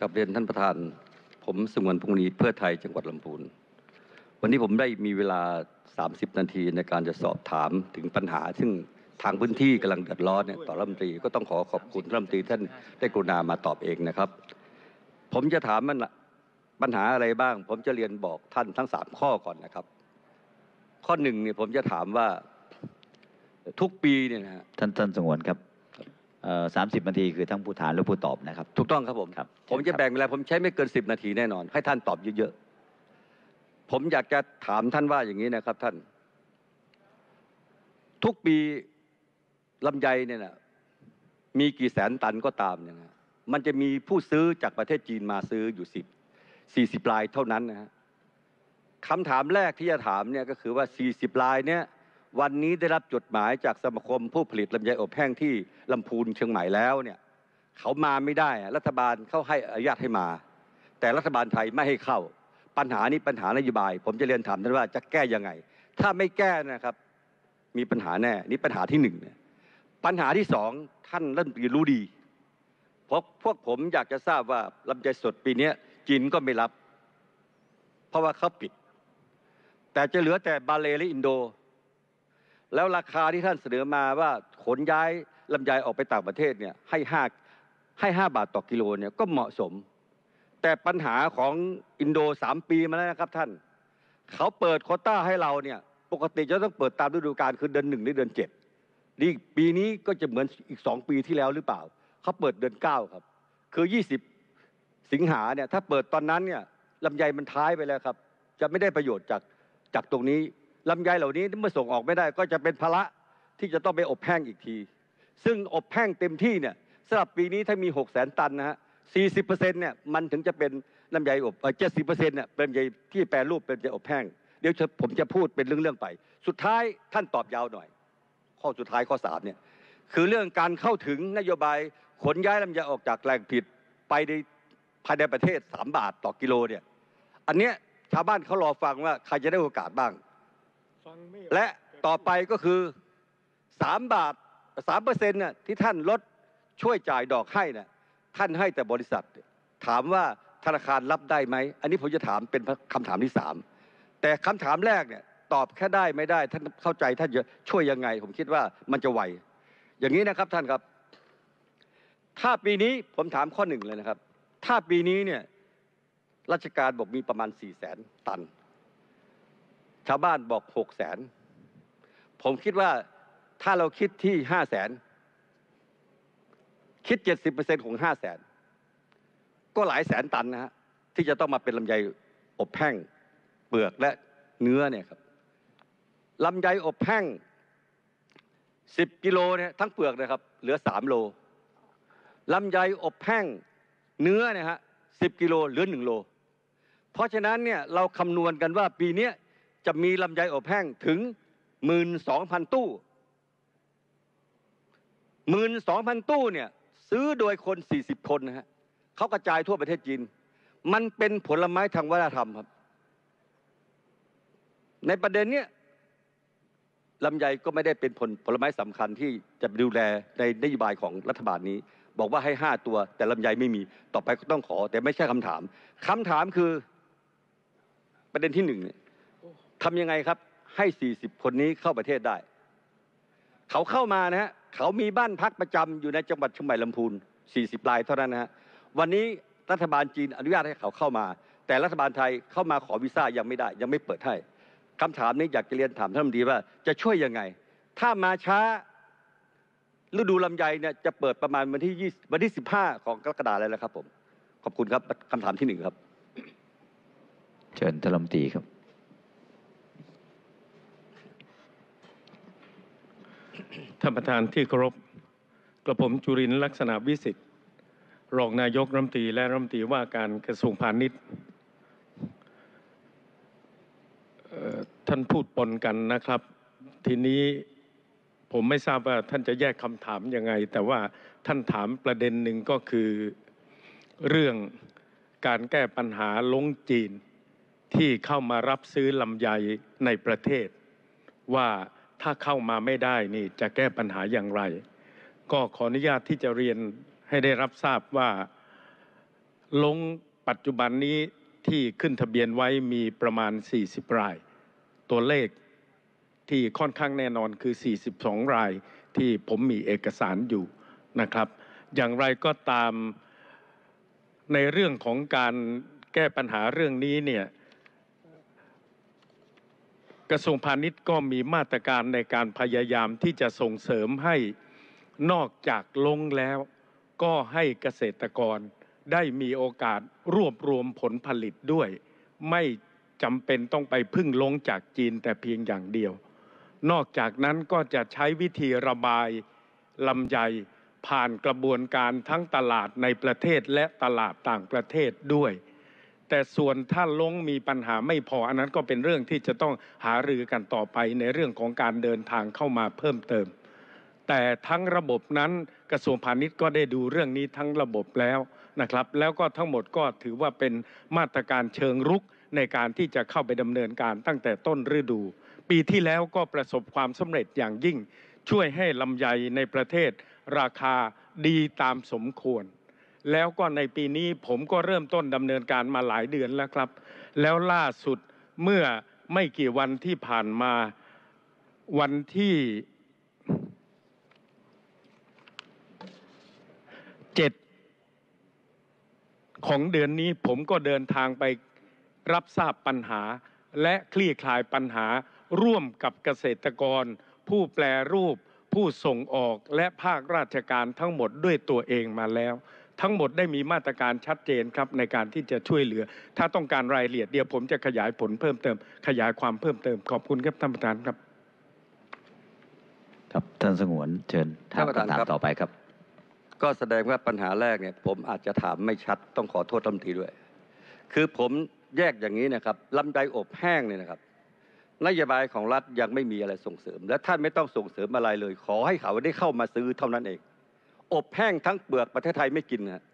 กับเรียนท่านประธานผมสงวนพงนีเพื่อไทยจังหวัดลำพูนวันนี้ผมได้มีเวลา 30 นาทีในการจะสอบถามถึงปัญหา ซึ่งทางพื้นที่กำลังเดือดร้อนเนี่ยต่อรัฐมนตรีก็ต้องขอขอบคุณรัฐมนตรีท่านได้กรุณามาตอบเองนะครับ ผมจะถามมันปัญหาอะไรบ้าง ผมจะเรียนบอกท่านทั้งสามข้อก่อนนะครับ ข้อหนึ่งเนี่ยผมจะถามว่าทุกปีเนี่ยนะะท่านท่านสงวนครับสามสิบนาทีคือทั้งผู้ถามและผู้ตอบนะครับถูกต้องครับผมบผมจะแบ่งเวลา ผมใช้ไม่เกินสิบนาทีแน่นอน ให้ท่านตอบเยอะๆ ผมอยากจะถามท่านว่าอย่างนี้นะครับท่าน ทุกปีลำไยเนี่ยนะมีกี่แสนตันก็ตามเนี่ยนะมันจะมีผู้ซื้อจากประเทศจีนมาซื้ออยู่สิบสี่สิบลายเท่านั้นนะฮะคำถามแรกที่จะถามเนี่ยก็คือว่าสี่สิบลายเนี่ยวันนี้ได้รับจดหมายจากสมาคมผู้ผลิตลำไยอบแห้งที่ลำพูนเชียงใหม่แล้วเนี่ยเขามาไม่ได้รัฐบาลเขาให้อนุญาตให้มา แต่รัฐบาลไทยไม่ให้เข้า ปัญหานี้ปัญหานโยบาย ผมจะเรียนถามท่านว่าจะแก้ยังไง ถ้าไม่แก้นะครับ มีปัญหาแน่นี่ปัญหาที่หนึ่งปัญหาที่สองท่านรัฐมนตรีรู้ดีเพราะพวกผมอยากจะทราบว่าลำไยสดปีนี้จีนก็ไม่รับ เพราะว่าเขาปิด แต่จะเหลือแต่บาเลและอินโดแล้วราคาที่ท่านเสนอมาว่าขนย้ายลำไยออกไปต่างประเทศเนี่ยให้ให้าบาทต่อกิโลเนี่ยก็เหมาะสม แต่ปัญหาของอินโดสามปีมาแล้วนะครับท่าน เขาเปิดโคต้าให้เราเนี่ยปกติจะต้องเปิดตามฤดูกาลคือเดือนหนึ่งหรือเดือนเจ็ดนี่ปีนี้ก็จะเหมือนอีกสองปีที่แล้วหรือเปล่าเขาเปิดเดือนเก้าครับคือยี่สิบสิงหาเนี่ยถ้าเปิดตอนนั้นเนี่ยลำไยมันท้ายไปแล้วครับจะไม่ได้ประโยชน์จากจากตรงนี้ลำไยเหล่านี้เมื่อส่งออกไม่ได้ก็จะเป็นภาระที่จะต้องไปอบแห้งอีกที ซึ่งอบแห้งเต็มที่เนี่ยสำหรับปีนี้ถ้ามี 6 0แสนตันนะฮะสีเนี่ยมันถึงจะเป็นลำไยอบเจ็ดสิบเปอร์เซ็นต์เนี่ยเป็นลำไยที่แปรรูปเป็นลำไยอบแห้งเดี๋ยวผมจะพูดเป็นเรื่องๆไป สุดท้ายท่านตอบยาวหน่อย ข้อสุดท้ายข้อสามเนี่ยคือเรื่องการเข้าถึงนโยบายขนย้ายลำไยออกจากแหล่งผิดไปในภายในประเทศ 3 บาทต่อกิโลเนี่ยอันเนี้ยชาวบ้านเขารอฟังว่าใครจะได้โอกาสบ้างและต่อไปก็คือ 3 บาท3เปอร์เซ็นต์น่ะที่ท่านลดช่วยจ่ายดอกให้น่ะท่านให้แต่บริษัท ถามว่าธนาคารรับได้ไหมอันนี้ผมจะถามเป็นคำถามที่สามแต่คำถามแรกเนี่ยตอบแค่ได้ไม่ได้ท่านเข้าใจท่านจะช่วยยังไง ผมคิดว่ามันจะไหวอย่างนี้นะครับท่านครับ ถ้าปีนี้ผมถามข้อหนึ่งเลยนะครับ ถ้าปีนี้เนี่ยราชการบอกมีประมาณ4ี่แสนตันชาวบ้านบอกหกแสน ผมคิดว่าถ้าเราคิดที่ห้าแสนคิดเจ็ดสิบเปอร์เซ็นของห้าแสน ก็หลายแสนตันนะฮะ ที่จะต้องมาเป็นลำไยอบแห้งเปลือกและเนื้อเนี่ยครับ ลำไยอบแห้งสิบกิโลเนี่ยทั้งเปลือกนะครับเหลือสามโล ลำไยอบแห้งเนื้อเนี่ยฮะสิบกิโลเหลือหนึ่งโล เพราะฉะนั้นเนี่ยเราคำนวณกันว่าปีนี้จะมีลำไยอบแห้งถึง 12,000 ตู้ 12,000 ตู้เนี่ยซื้อโดยคน 40 คนนะฮะเขากระจายทั่วประเทศจีน มันเป็นผลไม้ทางวัฒนธรรมครับ ในประเด็นเนี้ยลำไยก็ไม่ได้เป็นผลผลไม้สำคัญที่จะดูแลในนโยบายของรัฐบาลนี้ บอกว่าให้ 5 ตัว แต่ลำไยไม่มี ต่อไปก็ต้องขอ แต่ไม่ใช่คำถาม คำถามคือประเด็นที่หนึ่งเนี่ยทำยังไงครับให้ 40 คนนี้เข้าประเทศได้ เขาเข้ามานะฮะ เขามีบ้านพักประจำอยู่ในจังหวัดเชียงใหม่ลำพูน 40 รายเท่านั้นนะฮะ วันนี้รัฐบาลจีนอนุญาตให้เขาเข้ามา แต่รัฐบาลไทยเข้ามาขอวีซ่ายังไม่ได้ ยังไม่เปิดให้คำถามนี้อยากจะเรียนถามท่านรัฐมนตรีว่าจะช่วยยังไง ถ้ามาช้า ฤดูลำไยเนี่ยจะเปิดประมาณวันที่ 20 วันที่ 15 ของกรกฎาเลยแล้วครับ ผม ขอบคุณครับคำถามที่หนึ่งครับเชิญท่านรัฐมนตรีครับท่านประธานที่เคารพกระผมจุรินลักษณะวิสิทธิ์รองนายกรัฐมนตรีและรัฐมนตรีว่าการกระทรวงพาณิชย์ท่านพูดปนกันนะครับ ทีนี้ผมไม่ทราบว่าท่านจะแยกคำถามยังไง แต่ว่าท่านถามประเด็นหนึ่งก็คือเรื่องการแก้ปัญหาลงจีน ที่เข้ามารับซื้อลำไยในประเทศว่าถ้าเข้ามาไม่ได้นี่จะแก้ปัญหาอย่างไร ก็ขออนุญาตที่จะเรียนให้ได้รับทราบว่า ลงปัจจุบันนี้ที่ขึ้นทะเบียนไว้มีประมาณ 40ราย ตัวเลขที่ค่อนข้างแน่นอนคือ 42รายที่ผมมีเอกสารอยู่นะครับ อย่างไรก็ตามในเรื่องของการแก้ปัญหาเรื่องนี้เนี่ยกระทรวงพาณิชย์ก็มีมาตรการในการพยายามที่จะส่งเสริมให้ นอกจากลงแล้วก็ให้เกษตรกรได้มีโอกาสรวบรวมผลผลิตด้วย ไม่จำเป็นต้องไปพึ่งลงจากจีนแต่เพียงอย่างเดียว นอกจากนั้นก็จะใช้วิธีระบายลำไยผ่านกระบวนการทั้งตลาดในประเทศและตลาดต่างประเทศด้วยแต่ส่วนถ้าลงมีปัญหาไม่พออันนั้นก็เป็นเรื่องที่จะต้องหารือกันต่อไปในเรื่องของการเดินทางเข้ามาเพิ่มเติม แต่ทั้งระบบนั้นกระทรวงพาณิชย์ก็ได้ดูเรื่องนี้ทั้งระบบแล้วนะครับ แล้วก็ทั้งหมดก็ถือว่าเป็นมาตรการเชิงรุกในการที่จะเข้าไปดำเนินการตั้งแต่ต้นฤดู ปีที่แล้วก็ประสบความสำเร็จอย่างยิ่ง ช่วยให้ลำไยในประเทศ ราคาดีตามสมควรแล้วก็ในปีนี้ผมก็เริ่มต้นดำเนินการมาหลายเดือนแล้วครับ แล้วล่าสุดเมื่อไม่กี่วันที่ผ่านมาวันที่เจ็ดของเดือนนี้ผมก็เดินทางไปรับทราบปัญหา และคลี่คลายปัญหา ร่วมกับเกษตรกร ผู้แปลรูป ผู้ส่งออกและภาคราชการทั้งหมดด้วยตัวเองมาแล้วทั้งหมดได้มีมาตรการชัดเจนครับในการที่จะช่วยเหลือ ถ้าต้องการรายละเอียดเดี๋ยวผมจะขยายผลเพิ่มเติมขยายความเพิ่มเติมขอบคุณครับท่านประธานครับ ครับท่านสงวนเชิญท่านประธานต่อไปครับ ก็แสดงว่าปัญหาแรกเนี่ย ผมอาจจะถามไม่ชัดต้องขอโทษัำทีด้วย คือผมแยกอย่างนี้นะครับลำไยอบแห้งเนี่ยนะครับนโยบายของรัฐยังไม่มีอะไรส่งเสริม และท่านไม่ต้องส่งเสริมอะไรเลยขอให้เขาได้เข้ามาซื้อเท่านั้นเองอบแห้งทั้งเปลือกประเทศไทยไม่กินฮะ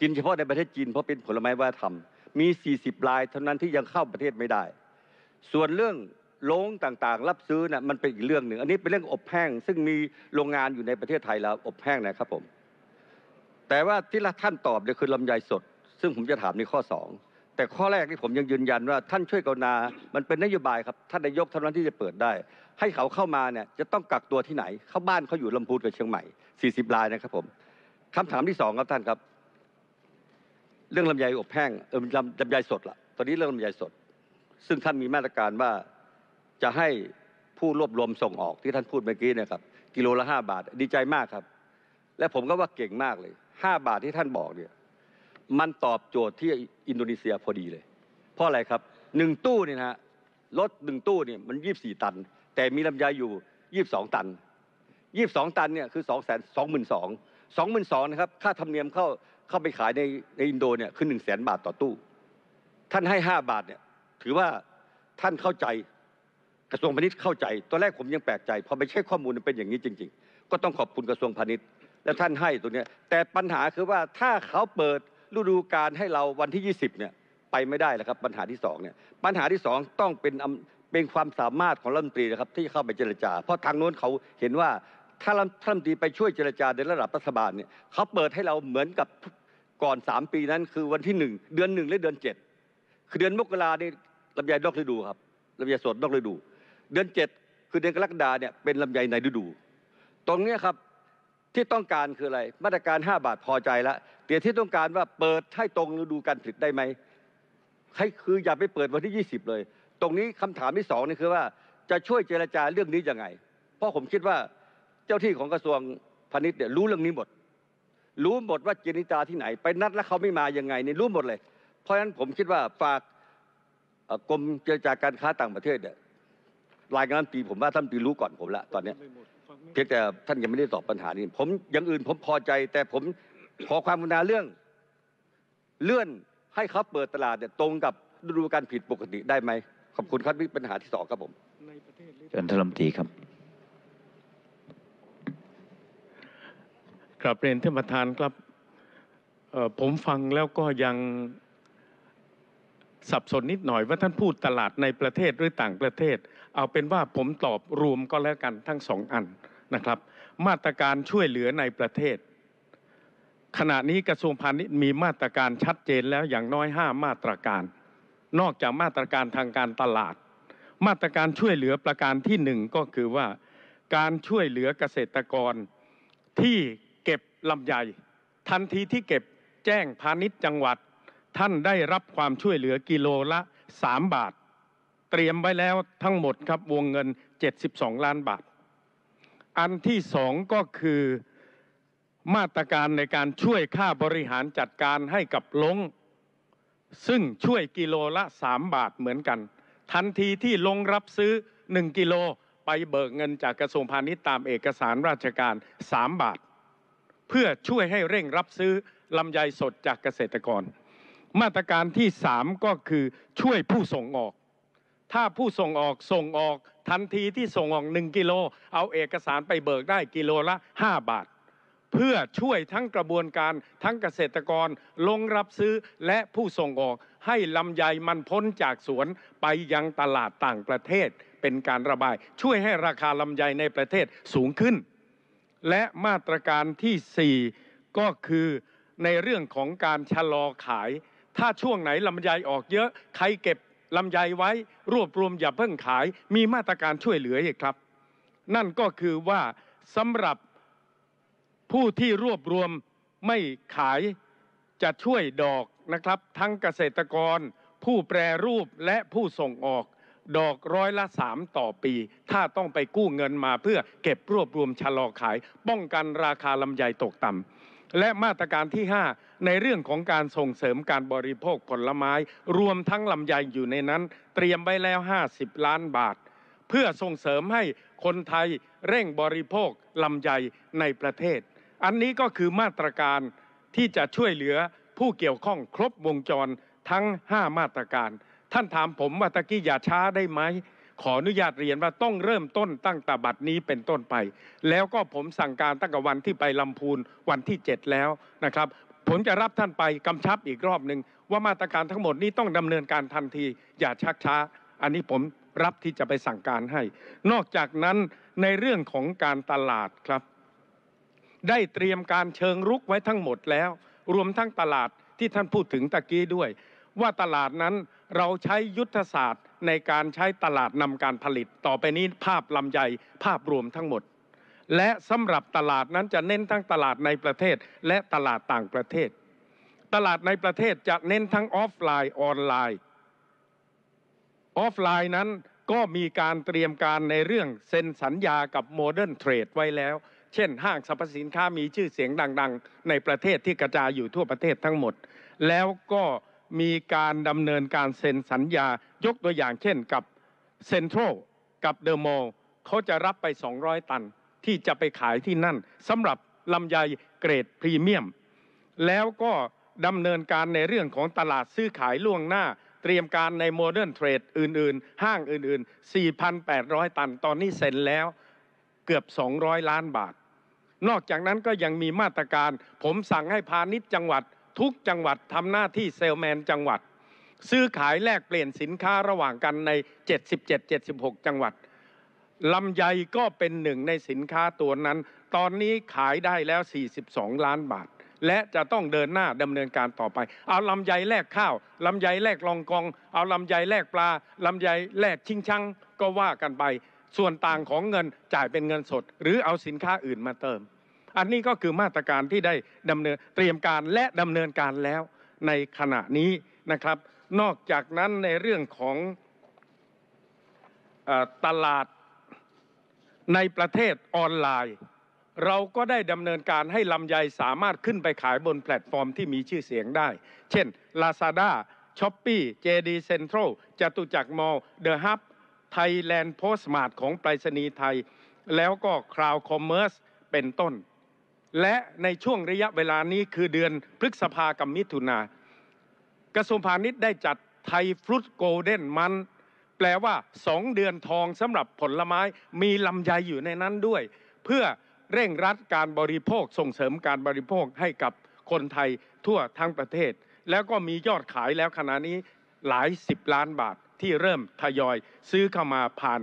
กินเฉพาะในประเทศจีน เพราะเป็นผลไม้ว่าทธรรมมี 40ลายเท่านั้นที่ยังเข้าประเทศไม่ได้ ส่วนเรื่องโรงต่างๆ รับซื้อนะ่ะมันเป็นอีกเรื่องหนึ่ง อันนี้เป็นเรื่องอบแห้ง ซึ่งมีโรงงานอยู่ในประเทศไทยแล้วอบแห้งนะครับผม แต่ว่าที่ละท่านตอบเนี่ยคือลำไยสด ซึ่งผมจะถามในข้อ2แต่ข้อแรกที่ผมยังยืนยันว่าท่านช่วยกานา มันเป็นนโยบายครับท่านนายกเท่านั้นที่จะเปิดได้ ให้เขาเข้ามาเนี่ยจะต้องกักตัวที่ไหน เข้าบ้านเขาอยู่ลำพูนกับเชียงใหม่40ลายนะครับผมคำถามที่สองครับท่านครับ เรื่องลำไยอบแห้งเออลำลำไยสดละตอนนี้เรื่องลำไยสด ซึ่งท่านมีมาตรการว่าจะให้ผู้รวบรวมส่งออกที่ท่านพูดเมื่อกี้นะครับกิโลละห้าบาทดีใจมากครับ และผมก็ว่าเก่งมากเลยห้าบาทที่ท่านบอกเนี่ยมันตอบโจทย์ที่อินโดนีเซียพอดีเลยเพราะอะไรครับหนึ่งตู้นี่นะรถหนึ่งตู้เนี่ยมันยี่สี่ตัน แต่มีลำไยอยู่ยี่สองตันยี่สิบสองตันเนี่ยคือสองแสนสองหมื่นสองสองหมื่นสองนะครับค่าธรรมเนียมเข้าเข้าไปขายในในอินโดเนี่ยคือหนึ่งแสนบาทต่อตู้ ท่านให้ห้าบาทเนี่ยถือว่าท่านเข้าใจกระทรวงพาณิชย์เข้าใจตอนแรกผมยังแปลกใจพอไปเช็คข้อมูลมันเป็นอย่างนี้จริง ๆ ก็ต้องขอบคุณกระทรวงพาณิชย์และท่านให้ตัวเนี้ยแต่ปัญหาคือว่าถ้าเขาเปิดฤดูกาลให้เราวันที่ 20เนี่ยไปไม่ได้แล้วครับปัญหาที่2เนี่ยปัญหาที่2ต้องเป็นเป็นความสามารถของรัฐมนตรีนะครับที่เข้าไปเจรจา เพราะทางโน้นเขาเห็นว่าถ้าท่านดีไปช่วยเจรจาในระดับรัฐบาลเนี่ยเขาเปิดให้เราเหมือนกับก่อน3ปีนั้น คือวันที่1เดือน1และเดือน7คือเดือนมกราเนี่ยลำไยนอกฤดูครับลำไยสดนอกฤดู เดือน7คือเดือนกรกฎาเนี่ยเป็นลำไยในฤดูตรงนี้ครับที่ต้องการคืออะไรมาตรการ5บาทพอใจแล้วแต่ที่ต้องการว่าเปิดให้ตรงฤดูการผลิตได้ไหมให้คืออย่าไปเปิดวันที่20 เลย ตรงนี้คำถามที่2นี่คือว่าจะช่วยเจรจาเรื่องนี้ยังไง เพราะผมคิดว่าเจ้าที่ของกระทรวงพาณิชย์เนี่ยรู้เรื่องนี้หมด รู้หมดว่าเจนิตาที่ไหน ไปนัดแล้วเขาไม่มายังไงนี่รู้หมดเลยเพราะฉะนั้นผมคิดว่าฝากกรมเจรจาการค้าต่างประเทศเนี่ยรายงานปีผมว่าท่านปีรู้ก่อนผมละตอนนี้เพียงแต่ท่านยังไม่ได้ตอบปัญหานี้ ผมอย่างอื่นผมพอใจ แต่ผมขอความมุณาเรื่อง เลื่อนให้เขาเปิดตลาดเนี่ยตรงกับฤดูการผิดปกติได้ไหมขอบคุณครับวีปัญหาที่สองครับผมเชิญท่านรัฐมนตรีครับกรับเรียนท่านประธานครับผมฟังแล้วก็ยังสับสนนิดหน่อยว่าท่านพูดตลาดในประเทศหรือต่างประเทศ เอาเป็นว่าผมตอบรวมก็แล้วกันทั้งสองอันนะครับ มาตรการช่วยเหลือในประเทศ ขณะนี้กระทรวงพาณิชย์มีมาตรการชัดเจนแล้วอย่างน้อยห้ามาตรการ นอกจากมาตรการทางการตลาด มาตรการช่วยเหลือประการที่หนึ่งก็คือว่าการช่วยเหลือเกษตรกรที่เก็บลำใหญ่ทันทีที่เก็บแจ้งพาณิชย์จังหวัด ท่านได้รับความช่วยเหลือกิโลละ 3 บาท เตรียมไว้แล้วทั้งหมดครับวงเงิน 72 ล้านบาท อันที่สองก็คือมาตรการในการช่วยค่าบริหารจัดการให้กับลงซึ่งช่วยกิโลละ3บาทเหมือนกัน ทันทีที่ลงรับซื้อ1กิโลไปเบิกเงินจากกระทรวงพาณิชย์ตามเอกสารราชการ3 บาทพื่อช่วยให้เร่งรับซื้อลำไยสดจากเกษตรกร มาตรการที่3ก็คือช่วยผู้ส่งออก ถ้าผู้ส่งออกส่งออก ทันทีที่ส่งออก 1กิโลเอาเอกสารไปเบิกได้กิโลละ 5 บาท เพื่อช่วยทั้งกระบวนการทั้งเกษตรกรลงรับซื้อและผู้ส่งออกให้ลำไยมันพ้นจากสวนไปยังตลาดต่างประเทศเป็นการระบาย ช่วยให้ราคาลำไยในประเทศสูงขึ้นและมาตรการที่ 4 ก็คือในเรื่องของการชะลอขาย ถ้าช่วงไหนลำไยออกเยอะ ใครเก็บลำไยไว้ รวบรวมอย่าเพิ่งขายมีมาตรการช่วยเหลืออีกครับนั่นก็คือว่าสำหรับผู้ที่รวบรวมไม่ขายจะช่วยดอกนะครับ ทั้งเกษตรกร ผู้แปรรูปและผู้ส่งออกดอกร้อยละ3ต่อปี ถ้าต้องไปกู้เงินมาเพื่อเก็บรวบรวมชะลอขาย ป้องกันราคาลำไยตกต่ำและมาตรการที่ 5 ในเรื่องของการส่งเสริมการบริโภคผลไม้ รวมทั้งลำไยอยู่ในนั้น เตรียมไว้แล้ว 50 ล้านบาท เพื่อส่งเสริมให้คนไทยเร่งบริโภคลำไยในประเทศ อันนี้ก็คือมาตรการที่จะช่วยเหลือผู้เกี่ยวข้องครบวงจรทั้ง5มาตรการท่านถามผมว่าตะกี้อย่าช้าได้ไหม ขออนุญาตเรียนว่าต้องเริ่มต้นตั้งแต่บัดนี้เป็นต้นไป แล้วก็ผมสั่งการตั้งแต่วันที่ไปลำพูนวันที่ 7 แล้วนะครับผมจะรับท่านไปกำชับอีกรอบหนึ่งว่ามาตรการทั้งหมดนี้ต้องดำเนินการทันที อย่าชักช้า อันนี้ผมรับที่จะไปสั่งการให้ นอกจากนั้นในเรื่องของการตลาดครับ ได้เตรียมการเชิงรุกไว้ทั้งหมดแล้ว รวมทั้งตลาดที่ท่านพูดถึงตะกี้ด้วย ว่าตลาดนั้นเราใช้ยุทธศาสตร์ในการใช้ตลาดนำการผลิตต่อไปนี้ภาพลำใหญ่ภาพรวมทั้งหมด และสำหรับตลาดนั้นจะเน้นทั้งตลาดในประเทศ และตลาดต่างประเทศ ตลาดในประเทศจะเน้นทั้งออฟไลน์ออนไลน์ออฟไลน์นั้นก็มีการเตรียมการในเรื่องเซ็นสัญญากับโมเดิร์นเทรดไว้แล้ว เช่น ห้างสรรพสินค้ามีชื่อเสียงดัง ๆ ในประเทศที่กระจายอยู่ทั่วประเทศทั้งหมด แล้วก็มีการดำเนินการเซ็นสัญญายกตัวอย่างเช่นกับเซ็นทรัลกับเดอะมอลล์เขาจะรับไป 200 ตันที่จะไปขายที่นั่นสำหรับลำไยเกรดพรีเมียม แล้วก็ดำเนินการในเรื่องของตลาดซื้อขายล่วงหน้าเตรียมการในโมเดิร์นเทรดอื่น ๆ ห้างอื่นๆ 4,800 ตันตอนนี้เซ็นแล้วเกือบ 200 ล้านบาท นอกจากนั้นก็ยังมีมาตรการผมสั่งให้พาณิชย์จังหวัดทุกจังหวัดทำหน้าที่เซลแมนจังหวัด ซื้อขายแลกเปลี่ยนสินค้าระหว่างกันใน 77-76 จังหวัดลำไยก็เป็นหนึ่งในสินค้าตัวนั้น ตอนนี้ขายได้แล้ว 42 ล้านบาท และจะต้องเดินหน้าดำเนินการต่อไป เอาลำไยแลกข้าวลำไยแลกรองกองเอาลำไยแลกปลาลำไยแลกชิงชังก็ว่ากันไป ส่วนต่างของเงินจ่ายเป็นเงินสด หรือเอาสินค้าอื่นมาเติมอันนี้ก็คือมาตรการที่ได้ดำเนินเตรียมการและดำเนินการแล้วในขณะนี้นะครับ นอกจากนั้นในเรื่องของตลาดในประเทศออนไลน์ เราก็ได้ดำเนินการให้ลำไยสามารถขึ้นไปขายบนแพลตฟอร์มที่มีชื่อเสียงได้ เช่น Lazada, s h o p จ e JD Central จตุจักรมอลเดอะฮับไทยแลนด์โพสต์มาร์ทของไปรษณีย์ไทย แล้วก็คลาวคอมเมอร์สเป็นต้นและในช่วงระยะเวลานี้คือเดือนพฤษภากับมิถุนา กระทรวงพาณิชย์ได้จัดไทยฟรุตโกลเด้นมัน แปลว่าสองเดือนทองสำหรับผลไม้มีลำไยอยู่ในนั้นด้วย เพื่อเร่งรัดการบริโภคส่งเสริมการบริโภคให้กับคนไทยทั่วทั้งประเทศ แล้วก็มียอดขายแล้วขณะนี้หลายสิบล้านบาทที่เริ่มทยอยซื้อเข้ามาผ่าน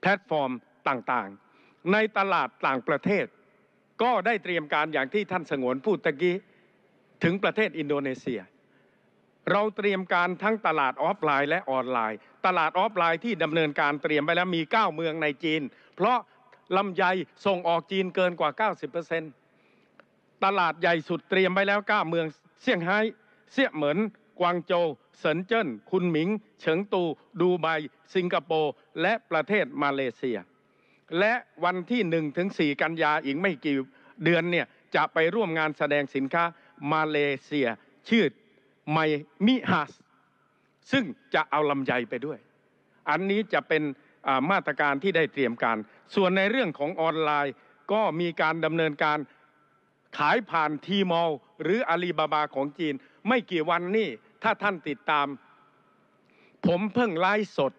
แพลตฟอร์มต่างๆ ในตลาดต่างประเทศก็ได้เตรียมการอย่างที่ท่านสงวนพูดตะกี้ถึงประเทศอินโดนีเซีย เราเตรียมการทั้งตลาดออฟไลน์และออนไลน์ ตลาดออฟไลน์ที่ดำเนินการเตรียมไปแล้วมี 9 เมืองในจีน เพราะลำไยส่งออกจีนเกินกว่า 90%ตลาดใหญ่สุดเตรียมไปแล้ว 9 เมืองเซี่ยงไฮ้เซี่ยเหมินกวางโจวเซินเจิ้นคุนหมิง เฉิงตู ดูไบ สิงคโปร์และประเทศมาเลเซียและวันที่1ถึง4กันยาอีกไม่กี่เดือนเนี่ยจะไปร่วมงานแสดงสินค้ามาเลเซีย ชื่อไมมิฮัส ซึ่งจะเอาลำไยไปด้วย อันนี้จะเป็นมาตรการที่ได้เตรียมการส่วนในเรื่องของออนไลน์ ก็มีการดำเนินการขายผ่านทีมอลหรืออาลีบาบาของจีน ไม่กี่วันนี่ถ้าท่านติดตาม ผมเพิ่งไลฟ์สด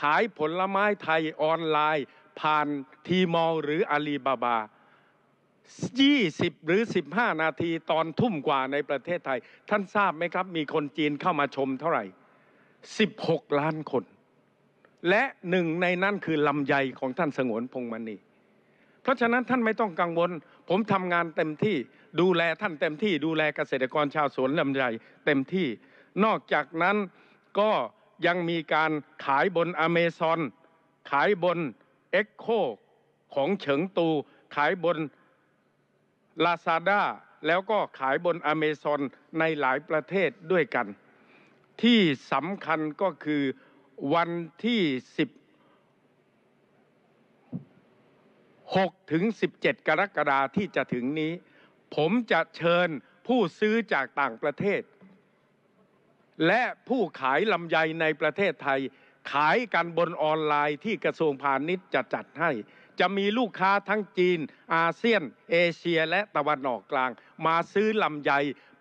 ขายผลไม้ไทยออนไลน์ผ่านทีมอลหรืออาลีบาบา 20 หรือ15นาทีตอนทุ่มกว่าในประเทศไทย ท่านทราบไหมครับ มีคนจีนเข้ามาชมเท่าไหร่16ล้านคน และหนึ่งในนั้นคือลำไยของท่านสงวนพงมณีเพราะฉะนั้นท่านไม่ต้องกังวล ผมทำงานเต็มที่ ดูแลท่านเต็มที่ดูแลเกษตรกรชาวสวนลำไยเต็มที่ นอกจากนั้นก็ยังมีการขายบนอเมซอนขายบนเอ็กโคของเฉิงตูขายบนลาซาด้าแล้วก็ขายบนอเมซอนในหลายประเทศด้วยกัน ที่สำคัญก็คือวันที่16ถึง 17 กรกฎาที่จะถึงนี้ ผมจะเชิญผู้ซื้อจากต่างประเทศ และผู้ขายลำไยในประเทศไทยขายกันบนออนไลน์ที่กระทรวงพาณิชย์จะจัดให้ จะมีลูกค้าทั้งจีน อาเซียน เอเชียและตะวันออกกลาง มาซื้อลำไย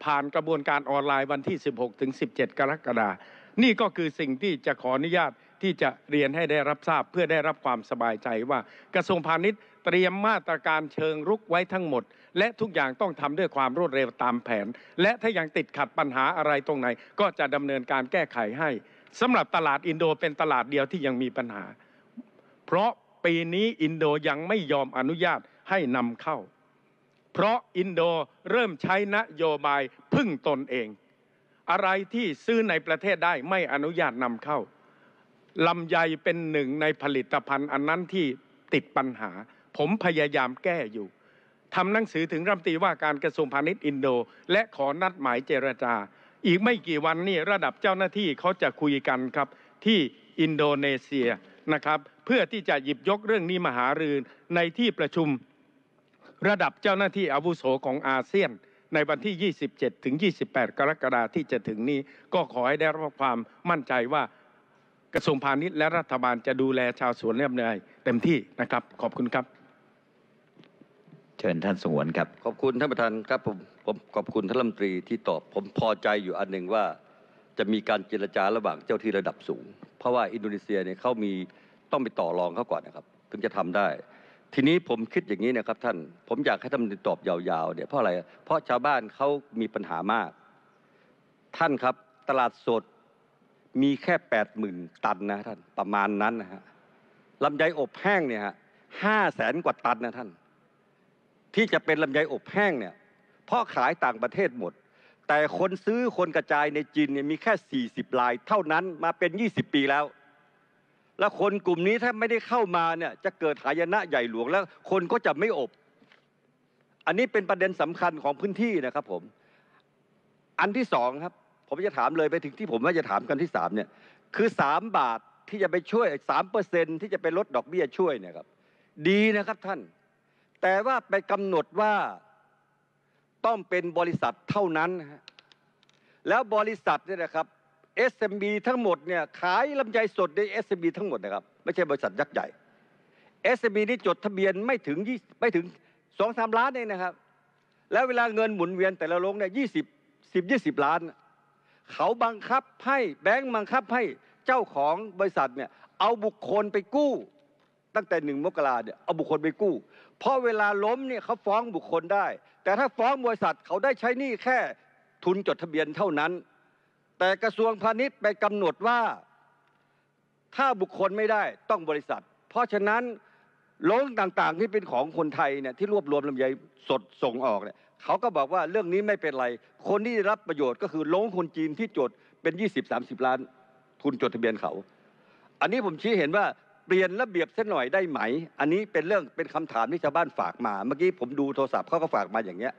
ผ่านกระบวนการออนไลน์วันที่ 16ถึง17 กรกฎาคมนี่ก็คือสิ่งที่จะขออนุญาตที่จะเรียนให้ได้รับทราบ เพื่อได้รับความสบายใจว่า กระทรวงพาณิชย์เตรียมมาตรการเชิงรุกไว้ทั้งหมด และทุกอย่างต้องทำด้วยความรวดเร็วตามแผน และถ้ายังติดขัดปัญหาอะไรตรงไหนก็จะดำเนินการแก้ไขให้สำหรับตลาดอินโดเป็นตลาดเดียวที่ยังมีปัญหา เพราะปีนี้อินโดยังไม่ยอมอนุญาตให้นำเข้า เพราะอินโดเริ่มใช้นโยบายพึ่งตนเอง อะไรที่ซื้อในประเทศได้ไม่อนุญาตนำเข้าลำไยเป็นหนึ่งในผลิตภัณฑ์อันนั้นที่ติดปัญหา ผมพยายามแก้อยู่ทำหนังสือถึงรัฐมนตรีว่าการกระทรวงพาณิชย์อินโดและขอนัดหมายเจรจาอีกไม่กี่วันนี่ระดับเจ้าหน้าที่เขาจะคุยกันครับที่อินโดนีเซียนะครับ เพื่อที่จะหยิบยกเรื่องนี้มาหารือในที่ประชุมระดับเจ้าหน้าที่อาวุโสของอาเซียน ในวันที่ 27ถึง28 กรกฎาคมที่จะถึงนี้ก็ขอให้ได้รับความมั่นใจว่ากระทรวงพาณิชย์และรัฐบาลจะดูแลชาวสวนเรียบเนยเต็มที่นะครับขอบคุณครับ เชิญท่านสงวนครับขอบคุณท่านประธานครับผมผมขอบคุณท่านรัฐมนตรีที่ตอบผมพอใจอยู่อันหนึ่งว่าจะมีการเจรจาระหว่างเจ้าที่ระดับสูง เพราะว่าอินโดนีเซียเนี่ยเขามีต้องไปต่อรองเขาก่อนนะครับ ถึงจะทำได้ ทีนี้ผมคิดอย่างนี้นะครับ ท่านผมอยากให้ท่านตอบยาวๆเนี่ยเพราะอะไรเพราะชาวบ้านเขามีปัญหามาก ท่านครับตลาดสดมีแค่แปดหมื่นตันนะท่านประมาณนั้นนะฮะลำไยอบแห้งเนี่ยฮะห้าแสนกว่าตันนะท่าน ที่จะเป็นลำไยอบแห้งเนี่ยเพราะขายต่างประเทศหมด แต่คนซื้อคนกระจายในจีนเนี่ยมีแค่40ลายเท่านั้นมาเป็น20ปีแล้ว แล้วคนกลุ่มนี้ถ้าไม่ได้เข้ามาเนี่ยจะเกิดหายนะใหญ่หลวงแล้วคนก็จะไม่อบ อันนี้เป็นประเด็นสำคัญของพื้นที่นะครับผม อันที่สองครับ ผมจะถามเลยไปถึงที่ผมว่าจะถามกันที่สามเนี่ยคือสามบาทที่จะไปช่วยสามเปอร์เซ็นที่จะไปลดดอกเบี้ยช่วยเนี่ยครับ ดีนะครับท่าน แต่ว่าไปกำหนดว่าต้องเป็นบริษัทเท่านั้น แล้วบริษัทเนี่ยนะครับ SMB ทั้งหมดเนี่ยขายลำไยสดใน SMB ทั้งหมดนะครับ ไม่ใช่บริษัทยักษ์ใหญ่ SMB นี่จดทะเบียนไม่ถึงยี่ไม่ถึงสองสามล้านเองนะครับ แล้วเวลาเงินหมุนเวียนแต่ละลงเนี่ยยี่สิบสิบยี่สิบล้าน เขาบังคับให้แบงก์บังคับให้เจ้าของบริษัทเนี่ยเอาบุคคลไปกู้ ตั้งแต่หนึ่งมกราเนี่ยเอาบุคคลไปกู้พราะเวลาล้มเนี่ยเขาฟ้องบุคคลได้ แต่ถ้าฟ้องบริษัทเขาได้ใช้หนี้แค่ทุนจดทะเบียนเท่านั้น แต่กระทรวงพาณิชย์ไปกำหนดว่าถ้าบุคคลไม่ได้ต้องบริษัท เพราะฉะนั้นล้งต่างๆที่เป็นของคนไทยเนี่ยที่รวบรวมลำไยสดส่งออกเนี่ยเขาก็บอกว่าเรื่องนี้ไม่เป็นไร คนที่ได้รับประโยชน์ ก็คือล้งคนจีนที่จดเป็น20-30ล้าน ทุนจดทะเบียนเขาอันนี้ผมชี้เห็นว่าเปลี่ยนระเบียบสักหน่อยได้ไหม อันนี้เป็นเรื่องเป็นคำถามที่ชาวบ้านฝากมา เมื่อกี้ผมดูโทรศัพท์เขาก็ฝากมาอย่างเงี้ย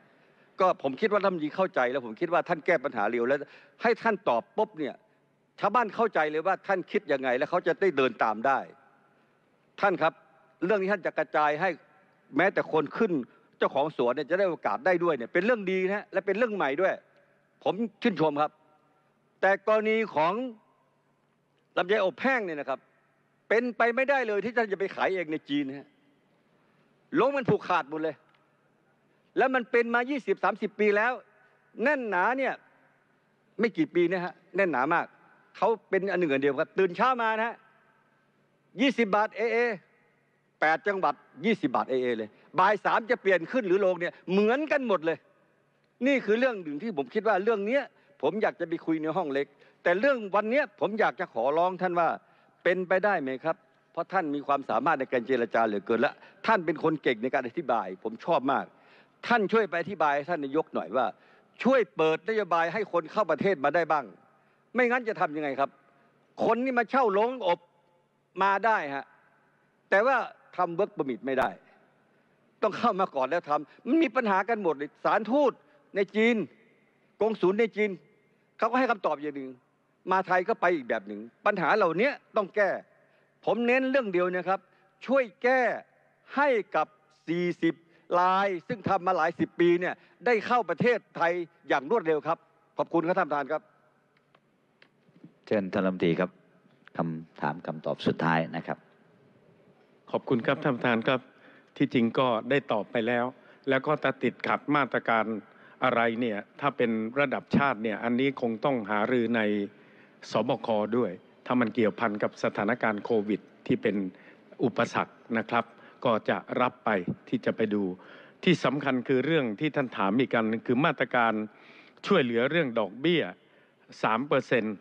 ก็ผมคิดว่าท่านดีเข้าใจแล้ว ผมคิดว่าท่านแก้ปัญหาเร็วแล้ว ให้ท่านตอบปุ๊บเนี่ย ชาวบ้านเข้าใจเลยว่าท่านคิดยังไง แล้วเขาจะได้เดินตามได้ ท่านครับ เรื่องที่ท่านจะกระจายให้แม้แต่คนขึ้น เจ้าของสวนเนี่ยจะได้โอกาสได้ด้วยเนี่ย เป็นเรื่องดีนะและเป็นเรื่องใหม่ด้วย ผมชื่นชมครับ แต่กรณีของลำไยอบแห้งเนี่ยนะครับเป็นไปไม่ได้เลยที่ท่านจะไปขายเองในจีนฮะลงมันผูกขาดหมดเลย แล้วมันเป็นมา 20-30 ปีแล้ว แน่นหนาเนี่ยไม่กี่ปีนะฮะแน่นหนามากเขาเป็นอันหนึ่งอันเดียวครับตื่นเช้ามานะฮะ 20 บาทเอเอแปดจังหวัด 20 บาทเอเอเลย บ่ายสามจะเปลี่ยนขึ้นหรือลงเนี่ยเหมือนกันหมดเลย นี่คือเรื่องหนึ่งที่ผมคิดว่าเรื่องเนี้ยผมอยากจะไปคุยในห้องเล็ก แต่เรื่องวันเนี้ยผมอยากจะขอร้องท่านว่าเป็นไปได้ไหมครับ เพราะท่านมีความสามารถในการเจรจาเหลือเกินและท่านเป็นคนเก่งในการอธิบาย ผมชอบมาก ท่านช่วยไปอธิบาย ท่านนายกหน่อยว่า ช่วยเปิดนโยบายให้คนเข้าประเทศมาได้บ้าง ไม่งั้นจะทํำยังไงครับ คนนี่มาเช่าลงอบมาได้ฮะแต่ว่าทำเวิร์กประมิดไม่ได้ ต้องเข้ามาก่อนแล้วทำมันมีปัญหากันหมดเลยสารทูตในจีน กงศูนย์ในจีนเขาก็ให้คำตอบอย่างหนึ่งมาไทยก็ไปอีกแบบหนึ่งปัญหาเหล่านี้ต้องแก้ผมเน้นเรื่องเดียวนะครับ ช่วยแก้ให้กับ 40 ลาย ซึ่งทำมาหลายสิบปีเนี่ยได้เข้าประเทศไทยอย่างรวดเร็วครับ ขอบคุณครับท่านประธานครับ เชิญท่านรัฐมนตรีครับคำถามคำตอบสุดท้ายนะครับ ขอบคุณครับท่านประธานครับที่จริงก็ได้ตอบไปแล้ว แล้วก็ถ้าติดขัดมาตรการอะไรเนี่ยถ้าเป็นระดับชาติเนี่ยอันนี้คงต้องหารือในสบคด้วยถ้ามันเกี่ยวพันกับสถานการณ์โควิด ที่เป็นอุปสรรคนะครับ ก็จะรับไปที่จะไปดู ที่สำคัญคือเรื่องที่ท่านถามอีกกันคือมาตรการช่วยเหลือเรื่องดอกเบี้ย3เปอร์เซ็นต์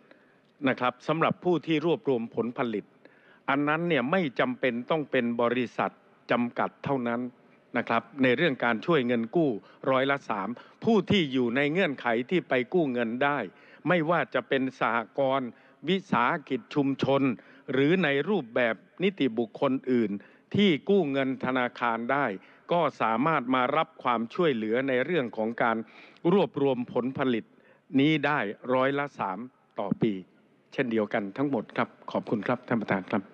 นะครับสำหรับผู้ที่รวบรวมผลผลิต อันนั้นเนี่ยไม่จำเป็นต้องเป็นบริษัทจำกัดเท่านั้นนะครับในเรื่องการช่วยเงินกู้ร้อยละสามผู้ที่อยู่ในเงื่อนไขที่ไปกู้เงินได้ไม่ว่าจะเป็นสหกรณ์วิสาหกิจชุมชน หรือในรูปแบบนิติบุคคลอื่น ที่กู้เงินธนาคารได้ ก็สามารถมารับความช่วยเหลือในเรื่องของการรวบรวมผลผลิต นี้ได้ร้อยละสามต่อปี เช่นเดียวกันทั้งหมดครับขอบคุณครับท่านประธานครับ